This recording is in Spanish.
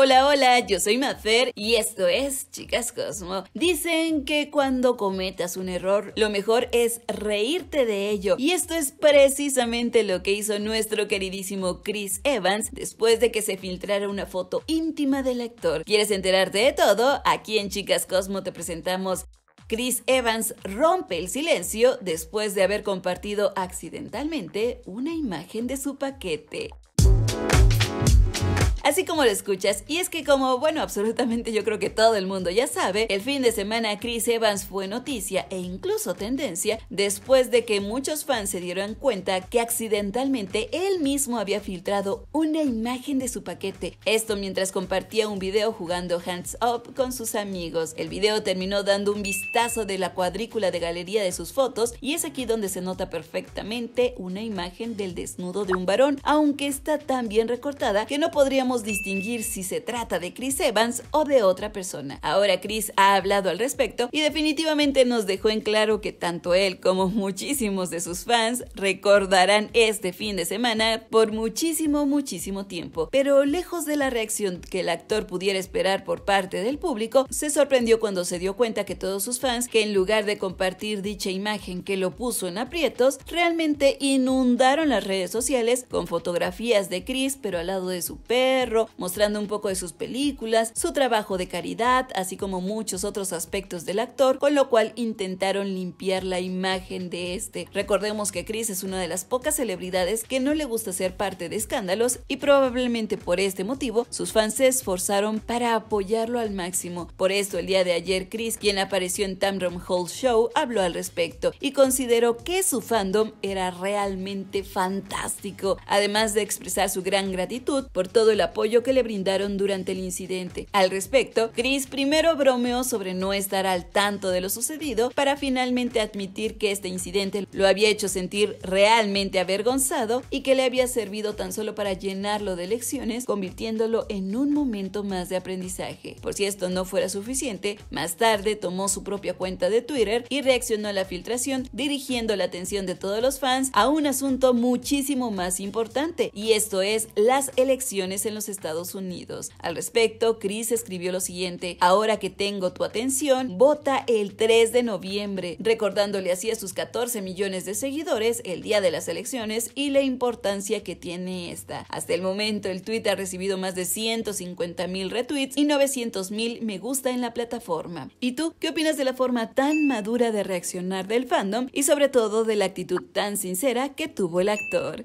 Hola, hola, yo soy Mather y esto es Chicas Cosmo. Dicen que cuando cometas un error, lo mejor es reírte de ello. Y esto es precisamente lo que hizo nuestro queridísimo Chris Evans después de que se filtrara una foto íntima del actor. ¿Quieres enterarte de todo? Aquí en Chicas Cosmo te presentamos Chris Evans rompe el silencio después de haber compartido accidentalmente una imagen de su paquete así como lo escuchas. Y es que como, bueno, absolutamente yo creo que todo el mundo ya sabe, el fin de semana Chris Evans fue noticia e incluso tendencia después de que muchos fans se dieron cuenta que accidentalmente él mismo había filtrado una imagen de su paquete. Esto mientras compartía un video jugando Hands Up con sus amigos. El video terminó dando un vistazo de la cuadrícula de galería de sus fotos y es aquí donde se nota perfectamente una imagen del desnudo de un varón, aunque está tan bien recortada que no podríamos distinguir si se trata de Chris Evans o de otra persona. Ahora Chris ha hablado al respecto y definitivamente nos dejó en claro que tanto él como muchísimos de sus fans recordarán este fin de semana por muchísimo, muchísimo tiempo. Pero lejos de la reacción que el actor pudiera esperar por parte del público, se sorprendió cuando se dio cuenta que todos sus fans, que en lugar de compartir dicha imagen que lo puso en aprietos, realmente inundaron las redes sociales con fotografías de Chris, pero al lado de su perro, mostrando un poco de sus películas, su trabajo de caridad, así como muchos otros aspectos del actor, con lo cual intentaron limpiar la imagen de este. Recordemos que Chris es una de las pocas celebridades que no le gusta ser parte de escándalos y probablemente por este motivo sus fans se esforzaron para apoyarlo al máximo. Por esto el día de ayer Chris, quien apareció en Tamron Hall Show, habló al respecto y consideró que su fandom era realmente fantástico, además de expresar su gran gratitud por todo el apoyo apoyo que le brindaron durante el incidente. Al respecto, Chris primero bromeó sobre no estar al tanto de lo sucedido para finalmente admitir que este incidente lo había hecho sentir realmente avergonzado y que le había servido tan solo para llenarlo de lecciones, convirtiéndolo en un momento más de aprendizaje. Por si esto no fuera suficiente, más tarde tomó su propia cuenta de Twitter y reaccionó a la filtración, dirigiendo la atención de todos los fans a un asunto muchísimo más importante, y esto es las elecciones en los Estados Unidos. Al respecto, Chris escribió lo siguiente, ahora que tengo tu atención, vota el 3 de noviembre, recordándole así a sus 14 millones de seguidores el día de las elecciones y la importancia que tiene esta. Hasta el momento, el tweet ha recibido más de 150 mil retweets y 900 mil me gusta en la plataforma. ¿Y tú qué opinas de la forma tan madura de reaccionar del fandom y sobre todo de la actitud tan sincera que tuvo el actor?